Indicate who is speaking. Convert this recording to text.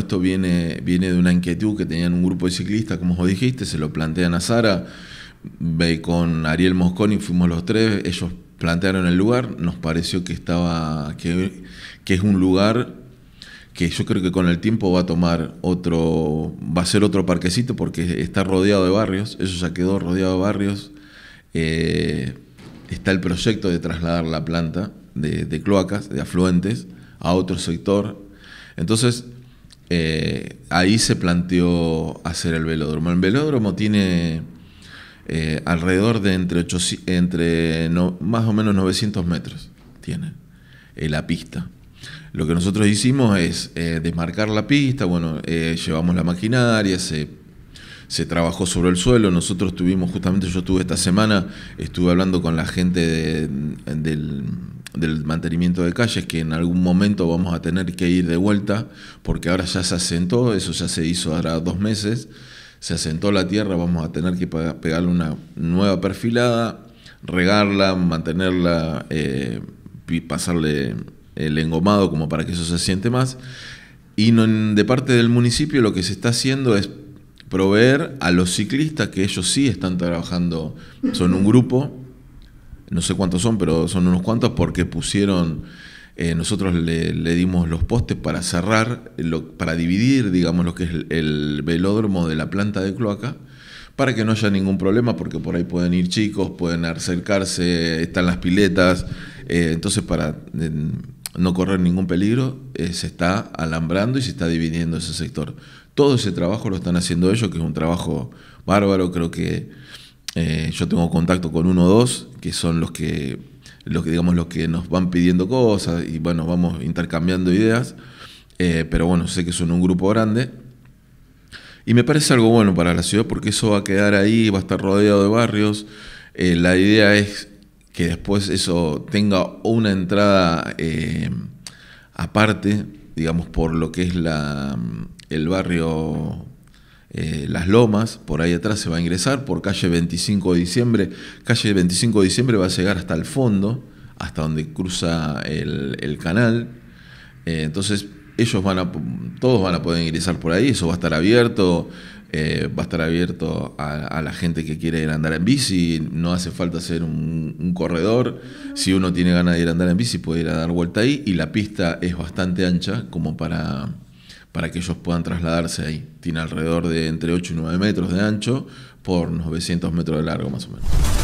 Speaker 1: esto viene, viene de una inquietud que tenían un grupo de ciclistas, como vos dijiste, se lo plantean a Sara, con Ariel Mosconi fuimos los tres, ellos plantearon el lugar, nos pareció que estaba, que, que es un lugar que yo creo que con el tiempo va a tomar otro, va a ser otro parquecito porque está rodeado de barrios, eso ya quedó rodeado de barrios. Eh, está el proyecto de trasladar la planta de, de, cloacas, de afluentes, a otro sector. Entonces, eh, ahí se planteó hacer el velódromo. El velódromo tiene eh, alrededor de entre, entre más o menos 900 metros, tiene eh, la pista. Lo que nosotros hicimos es desmarcar la pista, bueno, llevamos la maquinaria, se trabajó sobre el suelo. Nosotros tuvimos, justamente yo estuve esta semana, estuve hablando con la gente del del mantenimiento de calles que en algún momento vamos a tener que ir de vuelta porque ahora ya se asentó, eso ya se hizo ahora dos meses, se asentó la tierra, vamos a tener que pegarle una nueva perfilada, regarla, mantenerla, y eh, pasarle el engomado como para que eso se siente más. Y de parte del municipio lo que se está haciendo es proveer a los ciclistas que ellos sí están trabajando, son un grupo no sé cuántos son, pero son unos cuantos porque pusieron, eh, nosotros le, dimos los postes para cerrar, para dividir, digamos, lo que es el, velódromo de la planta de cloaca, para que no haya ningún problema, porque por ahí pueden ir chicos, pueden acercarse, están las piletas, eh, entonces para no correr ningún peligro, eh, se está alambrando y se está dividiendo ese sector. Todo ese trabajo lo están haciendo ellos, que es un trabajo bárbaro, creo que eh, yo tengo contacto con uno o dos, que son los que, los que, digamos, los que nos van pidiendo cosas y bueno, vamos intercambiando ideas. Eh, pero bueno, sé que son un grupo grande. Y me parece algo bueno para la ciudad porque eso va a quedar ahí, va a estar rodeado de barrios. Eh, la idea es que después eso tenga una entrada aparte, digamos, por lo que es la, el barrio eh, Las Lomas, por ahí atrás se va a ingresar, por calle 25 de diciembre. Calle 25 de diciembre va a llegar hasta el fondo, hasta donde cruza el, canal. Eh, entonces, ellos van a, todos van a poder ingresar por ahí, eso va a estar abierto. Eh, va a estar abierto a, la gente que quiere ir a andar en bici, no hace falta hacer un, un, corredor, si uno tiene ganas de ir a andar en bici puede ir a dar vuelta ahí y la pista es bastante ancha como para para que ellos puedan trasladarse ahí. Tiene alrededor de entre 8 y 9 metros de ancho por 900 metros de largo más o menos.